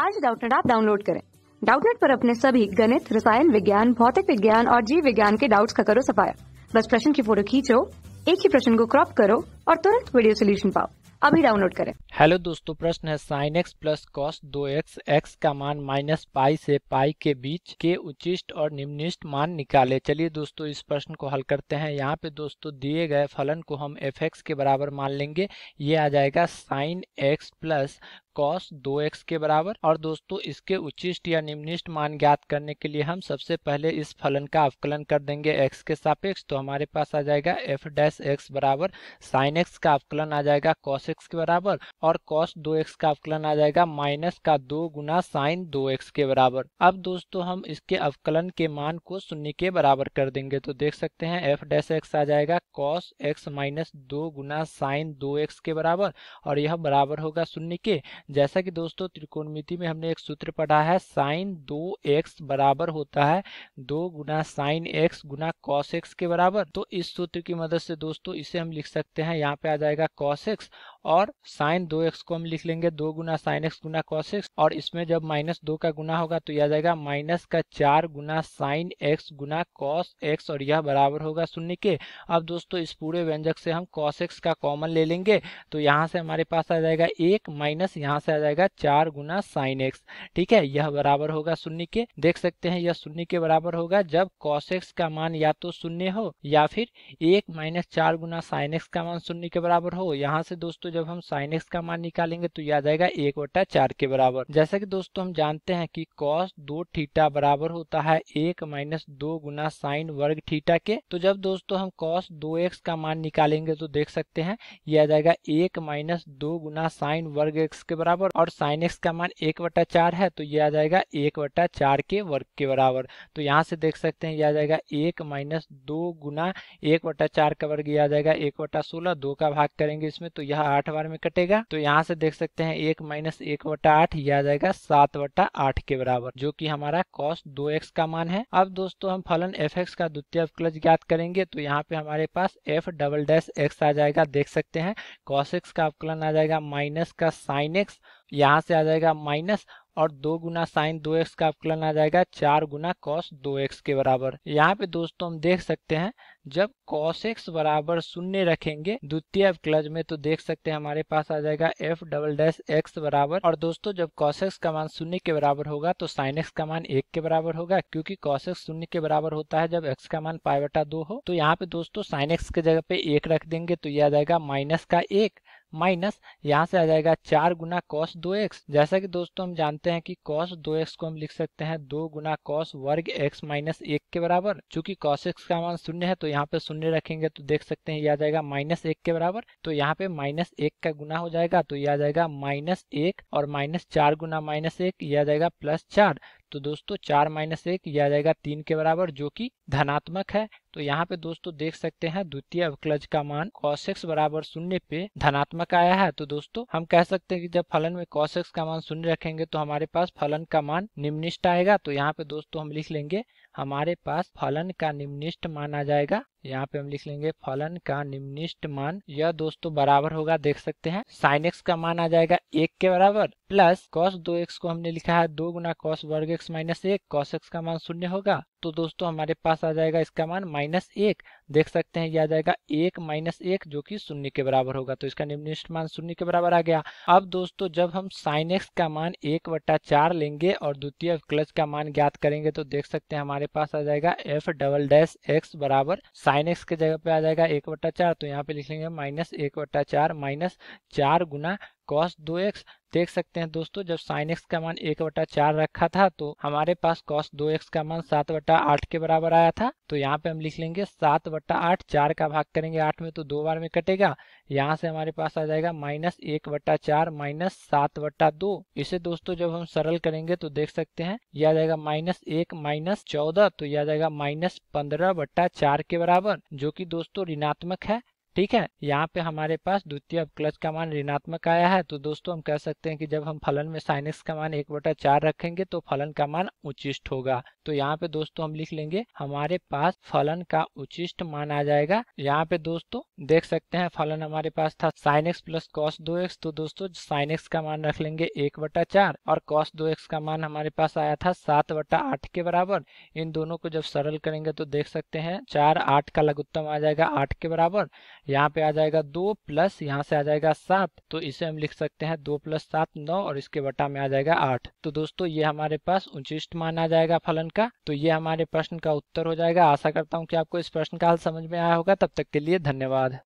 आज डाउटनेट आप डाउनलोड करें डाउटनेट पर अपने सभी गणित रसायन विज्ञान भौतिक विज्ञान और जीव विज्ञान के डाउट्स का करो सफाया बस प्रश्न की फोटो खींचो एक ही प्रश्न को क्रॉप करो और तुरंत वीडियो सोल्यूशन पाओ अभी डाउनलोड करें हेलो दोस्तों प्रश्न है साइन एक्स प्लस कॉस दो एक्स एक्स का मान माइनस पाई से पाई के बीच के उचिष्ट और निम्निष्ट मान निकाले चलिए दोस्तों इस प्रश्न को हल करते हैं यहाँ पे दोस्तों दिए गए फलन को हम एफ एक्स के बराबर मान लेंगे ये आ जाएगा साइन एक्स प्लस कॉस दो एक्स के बराबर और दोस्तों इसके उच्चिष्ट या निम्निष्ट मान ज्ञात करने के लिए हम सबसे पहले इस फलन का अवकलन कर देंगे एक्स के सापेक्ष तो हमारे पास आ जाएगा एफ डैश एक्स बराबर साइन एक्स का अवकलन आ जाएगा कॉस एक्स के बराबर और कॉस दो एक्स का अवकलन आ जाएगा माइनस का दो गुना साइन दो एक्स के बराबर अब दोस्तों हम इसके अवकलन के मान को शून्य के बराबर कर देंगे तो देख सकते हैं एफ डैश एक्स आ जाएगा कॉस एक्स माइनस दो गुना साइन दो एक्स के बराबर और यह बराबर होगा शून्य के जैसा कि दोस्तों त्रिकोणमिति में हमने एक सूत्र पढ़ा है साइन दो एक्स बराबर होता है दो गुना साइन एक्स गुना कॉस एक्स के बराबर तो इस सूत्र की मदद से दोस्तों इसे हम लिख सकते हैं यहाँ पे आ जाएगा कॉस एक्स और साइन दो एक्स को हम लिख लेंगे दो गुना साइन एक्स गुना कॉस एक्स और इसमें जब माइनस दो का गुना होगा तो यह आ जाएगा माइनस का चार गुना साइन एक्स गुना कॉस एक्स और यह बराबर होगा शून्य के अब दोस्तों इस पूरे व्यंजक से हम कॉस एक्स का कॉमन ले लेंगे तो यहाँ से हमारे पास आ जाएगा एक माइनस यहाँ यहाँ से आ जाएगा चार गुना साइन एक्स ठीक है यह बराबर होगा शून्य के देख सकते हैं यह शून्य के बराबर होगा जब कॉस एक्स का मान या तो शून्य हो या फिर एक माइनस चार गुना साइन एक्स का मान शून्य के बराबर हो यहाँ से दोस्तों जब हम साइन एक्स का मान निकालेंगे तो यह आ जाएगा एक बटा चार के बराबर जैसा की दोस्तों हम जानते हैं की कॉस दो थीटा बराबर होता है एक माइनस दो गुना साइन वर्ग थीटा के तो जब दोस्तों हम कॉस दो एक्स का मान निकालेंगे तो देख सकते हैं यह आ जाएगा एक माइनस दो गुना साइन वर्ग एक्स के बराबर और साइन एक्स का मान एक बटा चार है तो ये आ जाएगा एक बटा चार के वर्ग के बराबर तो यहाँ से देख सकते हैं ये आ जाएगा एक माइनस दो गुना एक बटा चार का वर्ग ये आ जाएगा एक बटा सोलह दो का भाग करेंगे इसमें तो यह आठ बार में कटेगा तो यहाँ से देख सकते हैं एक माइनस एक बटा आठ ये आ जाएगा सात बटा आठ के बराबर जो की हमारा कॉस दो एक्स का मान है अब दोस्तों हम फलन एफ एक्स का द्वितीय अवकलज ज्ञात करेंगे तो यहाँ पे हमारे पास एफ डबल डैश एक्स आ जाएगा देख सकते हैं कॉस एक्स का अवकलन आ जाएगा माइनस का साइन एक्स एक्स यहाँ से आ जाएगा माइनस और दो गुना साइन दो एक्स का अवकलन आ जाएगा चार गुना कॉस दो एक्स के बराबर यहाँ पे दोस्तों हम देख सकते हैं जब कॉस एक्स बराबर शून्य रखेंगे द्वितीय अवकलज में तो देख सकते हैं हमारे पास आ जाएगा एफ डबल डैश एक्स बराबर और दोस्तों जब कॉस एक्स का मान शून्य के बराबर होगा तो साइन एक्स का मान एक के बराबर होगा क्योंकि कॉस एक्स शून्य के बराबर होता है जब एक्स का मान पाइवटा दो हो तो यहाँ पे दोस्तों साइन एक्स के जगह पे एक रख देंगे तो यह आ जाएगा माइनस का एक माइनस यहाँ से आ जाएगा चार गुना कॉस दो एक्स जैसा कि दोस्तों हम जानते हैं कि कॉस दो एक्स को हम लिख सकते हैं दो गुना कॉस वर्ग एक्स माइनस एक के बराबर चूंकि कॉस एक्स का मान शून्य है तो यहाँ पे शून्य रखेंगे तो देख सकते हैं यह आ जाएगा माइनस एक के बराबर तो यहाँ पे माइनस एक का गुना हो जाएगा तो यह आ जाएगा माइनस एक और माइनस चार गुना माइनस एक यह आ जाएगा प्लस चार तो दोस्तों चार माइनस एक यह आ जाएगा तीन के बराबर जो कि धनात्मक है तो यहाँ पे दोस्तों देख सकते हैं द्वितीय अवकलज का मान cos बराबर शून्य पे धनात्मक आया है तो दोस्तों हम कह सकते हैं कि जब फलन में cos का मान शून्य रखेंगे तो हमारे पास फलन का मान निम्निष्ट आएगा तो यहाँ पे दोस्तों हम लिख लेंगे हमारे पास फलन का निम्निष्ट मान आ जाएगा यहाँ पे हम लिख लेंगे फलन का निम्निष्ट मान यह दोस्तों बराबर होगा देख सकते हैं साइन एक्स का मान आ जाएगा एक के बराबर प्लस कॉस दो एक्स को हमने लिखा है दो गुना कॉस वर्ग एक्स माइनस एक कॉस एक्स का मान शून्य होगा तो दोस्तों हमारे पास आ जाएगा इसका मान माइनस एक देख सकते हैं यह आ जाएगा एक माइनस एक जो कि शून्य के बराबर होगा तो इसका निम्निष्ठ मान शून्य के बराबर आ गया अब दोस्तों जब हम साइन एक्स का मान एक बट्टा चार लेंगे और द्वितीय क्लच का मान ज्ञात करेंगे तो देख सकते हैं हमारे पास आ जाएगा एफ डबल डैश एक्स बराबर साइन एक्स के जगह पे आ जाएगा एक बट्टा चार तो यहाँ पे लिख लेंगे माइनस एक बट्टा चार माइनस चार गुना कॉस दो एक्स देख सकते हैं दोस्तों जब साइन एक्स का मान एक बटा चार रखा था तो हमारे पास कॉस दो एक्स का मान सात बटा आठ के बराबर आया था तो यहाँ पे हम लिख लेंगे सात बटा आठ चार का भाग करेंगे आठ में तो दो बार में कटेगा यहाँ से हमारे पास आ जाएगा माइनस एक बटा चार माइनस सात बटा दो इसे दोस्तों जब हम सरल करेंगे तो देख सकते हैं यह आ जाएगा माइनस एक माइनस चौदह तो यह आ जाएगा माइनस पंद्रह बटा चार के बराबर जो कि दोस्तों ऋणात्मक है ठीक है यहाँ पे हमारे पास द्वितीय अवकलज का मान ऋणात्मक आया है तो दोस्तों हम कह सकते हैं कि जब हम फलन में साइनिक्स का मान एक बटा चार रखेंगे तो फलन का मान उचिष्ट होगा तो यहाँ पे दोस्तों हम लिख लेंगे हमारे पास फलन का उचिष्ट मान आ जाएगा यहाँ पे दोस्तों देख सकते हैं फलन हमारे पास था साइन एक्स प्लस कॉस दो एक्स तो दोस्तों साइन एक्स का मान रख लेंगे एक बटा चार और कॉस दो एक्स का मान हमारे पास आया था सात बटा आठ के बराबर इन दोनों को जब सरल करेंगे तो देख सकते हैं चार आठ का लघुत्तम आ जाएगा आठ के बराबर यहाँ पे आ जाएगा दो प्लस यहाँ से आ जाएगा सात तो इसे हम लिख सकते हैं दो प्लस सात नौ और इसके बटा में आ जाएगा आठ तो दोस्तों ये हमारे पास उचिष्ट मान आ जाएगा फलन का तो ये हमारे प्रश्न का उत्तर हो जाएगा आशा करता हूँ कि आपको इस प्रश्न का हल समझ में आया होगा तब तक के लिए धन्यवाद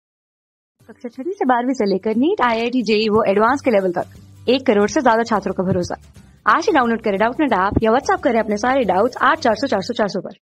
कक्षा छठी से बारहवीं से लेकर NEET I I T JEE वो एडवांस के लेवल तक एक करोड़ से ज्यादा छात्रों का भरोसा आज ही डाउनलोड करें डाउट नेट ऐप या व्हाट्सअप करें अपने सारे डाउट्स आठ चार सौ चार सौ चार सौ पर